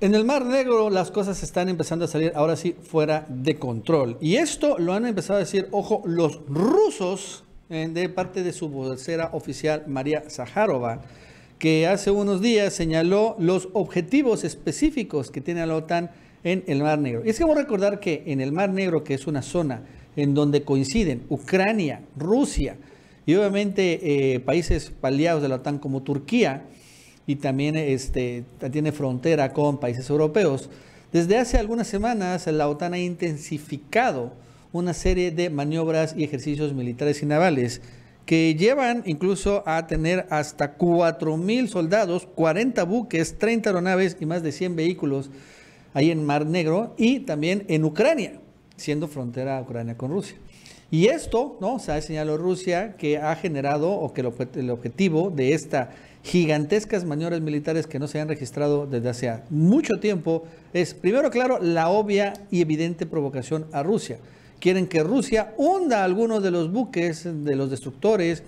En el Mar Negro las cosas están empezando a salir ahora sí fuera de control. Y esto lo han empezado a decir, ojo, los rusos, eh, de parte de su vocera oficial María Zaharova, que hace unos días señaló los objetivos específicos que tiene la OTAN en el Mar Negro. Y es que vamos a recordar que en el Mar Negro, que es una zona en donde coinciden Ucrania, Rusia y obviamente eh, países paliados de la OTAN como Turquía, y también este, tiene frontera con países europeos. Desde hace algunas semanas, la OTAN ha intensificado una serie de maniobras y ejercicios militares y navales que llevan incluso a tener hasta 4.000 soldados, 40 buques, 30 aeronaves y más de 100 vehículos ahí en Mar Negro y también en Ucrania, siendo frontera Ucrania con Rusia. Y esto, ¿no? O ha señalado Rusia que ha generado o que el, objetivo de estas gigantescas maniobras militares que no se han registrado desde hace mucho tiempo es, primero, claro, la obvia y evidente provocación a Rusia. Quieren que Rusia hunda algunos de los buques, de los destructores,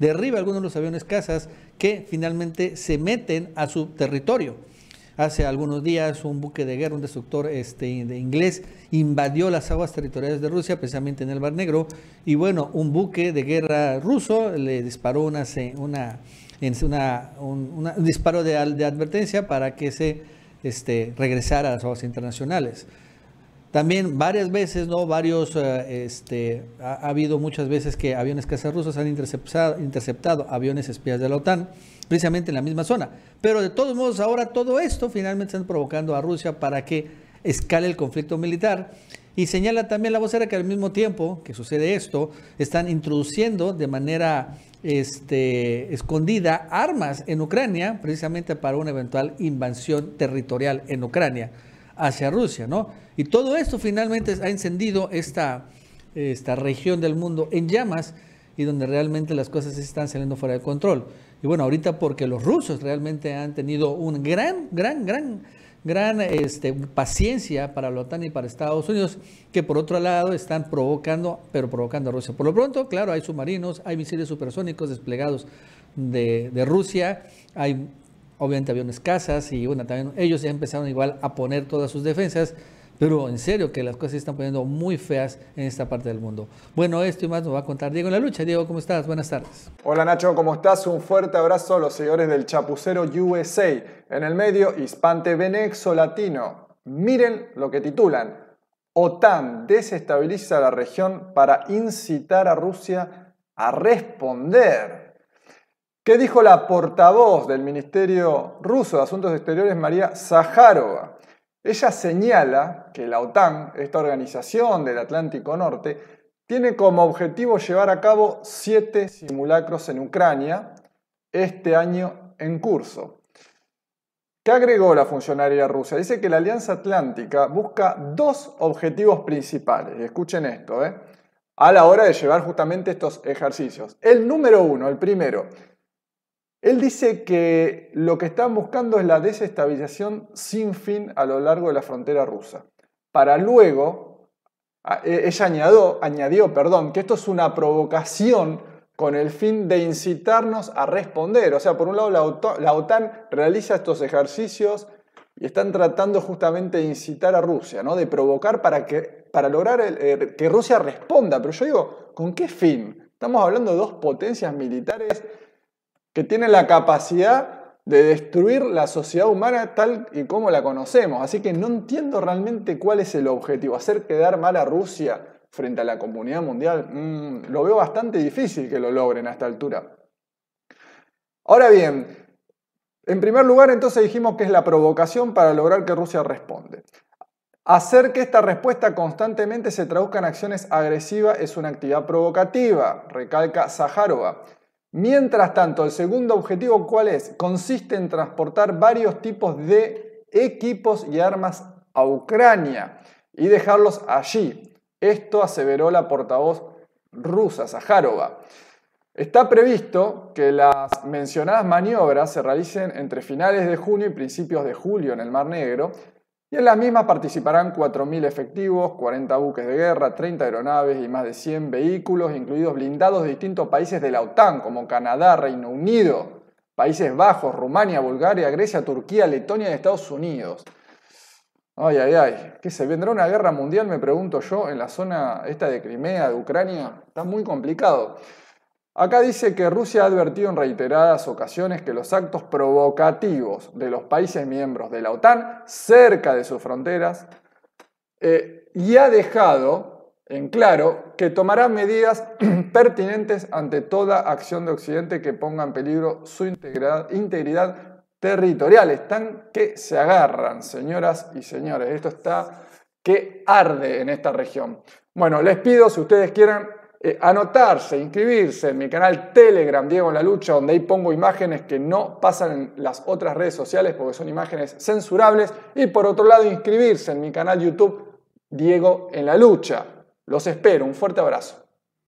derriba algunos de los aviones casas que finalmente se meten a su territorio. Hace algunos días un buque de guerra, un destructor este, inglés, invadió las aguas territoriales de Rusia, precisamente en el Mar Negro. Y bueno, un buque de guerra ruso le disparó una, una, un, disparo de, de, advertencia para que se este, regresara a las aguas internacionales. También varias veces, ¿no? Varios, eh, este, ha, habido muchas veces que aviones rusos han interceptado, aviones espías de la OTAN, precisamente en la misma zona. Pero de todos modos, ahora todo esto finalmente están provocando a Rusia para que escale el conflicto militar. Y señala también la vocera que al mismo tiempo que sucede esto, están introduciendo de manera este, escondida armas en Ucrania, precisamente para una eventual invasión territorial en Ucrania hacia Rusia, ¿no? Y todo esto finalmente ha encendido esta, esta región del mundo en llamas y donde realmente las cosas están saliendo fuera de control. Y bueno, ahorita porque los rusos realmente han tenido un gran, gran, gran, gran este, paciencia para la OTAN y para Estados Unidos, que por otro lado están provocando, pero provocando a Rusia. Por lo pronto, claro, hay submarinos, hay misiles supersónicos desplegados de, de Rusia, hay obviamente había casas y bueno, también ellos ya empezaron igual a poner todas sus defensas, pero en serio que las cosas se están poniendo muy feas en esta parte del mundo. Bueno, esto y más nos va a contar Diego en la lucha. Diego, ¿cómo estás? Buenas tardes. Hola Nacho, ¿cómo estás? Un fuerte abrazo a los señores del Chapucero USA. En el medio, Hispante venexo Latino. Miren lo que titulan. OTAN desestabiliza la región para incitar a Rusia a responder. ¿Qué dijo la portavoz del Ministerio Ruso de Asuntos Exteriores, María Zaharova? Ella señala que la OTAN, esta organización del Atlántico Norte, tiene como objetivo llevar a cabo siete simulacros en Ucrania este año en curso. ¿Qué agregó la funcionaria rusa? Dice que la Alianza Atlántica busca dos objetivos principales. Escuchen esto, ¿eh? A la hora de llevar justamente estos ejercicios. El número uno, el primero, él dice que lo que están buscando es la desestabilización sin fin a lo largo de la frontera rusa. Para luego, e, ella añadió, perdón, que esto es una provocación con el fin de incitarnos a responder. O sea, por un lado la OTAN realiza estos ejercicios y están tratando justamente de incitar a Rusia, ¿no? de provocar para, que, para lograr eh, que Rusia responda. Pero yo digo, ¿con qué fin? Estamos hablando de dos potencias militares que tiene la capacidad de destruir la sociedad humana tal y como la conocemos. Así que no entiendo realmente cuál es el objetivo, hacer quedar mal a Rusia frente a la comunidad mundial. Mm, lo veo bastante difícil que lo logren a esta altura. Ahora bien, en primer lugar entonces dijimos que es la provocación para lograr que Rusia responde. Hacer que esta respuesta constantemente se traduzca en acciones agresivas es una actividad provocativa, recalca Zaharova. Mientras tanto, el segundo objetivo, ¿cuál es? Consiste en transportar varios tipos de equipos y armas a Ucrania y dejarlos allí. Esto aseveró la portavoz rusa, Zaharova. Está previsto que las mencionadas maniobras se realicen entre finales de junio y principios de julio en el Mar Negro, y en las mismas participarán 4.000 efectivos, 40 buques de guerra, 30 aeronaves y más de 100 vehículos, incluidos blindados de distintos países de la OTAN, como Canadá, Reino Unido, Países Bajos, Rumania, Bulgaria, Grecia, Turquía, Letonia y Estados Unidos. Ay, ay, ay. ¿Qué se vendrá una guerra mundial, me pregunto yo, en la zona esta de Crimea, de Ucrania? Está muy complicado. Acá dice que Rusia ha advertido en reiteradas ocasiones que los actos provocativos de los países miembros de la OTAN cerca de sus fronteras eh, y ha dejado en claro que tomará medidas pertinentes ante toda acción de Occidente que ponga en peligro su integridad, integridad territorial. Están que se agarran, señoras y señores. Esto está que arde en esta región. Bueno, les pido, si ustedes quieren, eh, anotarse, inscribirse en mi canal Telegram, Diego en la Lucha, donde ahí pongo imágenes que no pasan en las otras redes sociales porque son imágenes censurables. Y por otro lado, inscribirse en mi canal YouTube, Diego en la Lucha. Los espero, un fuerte abrazo.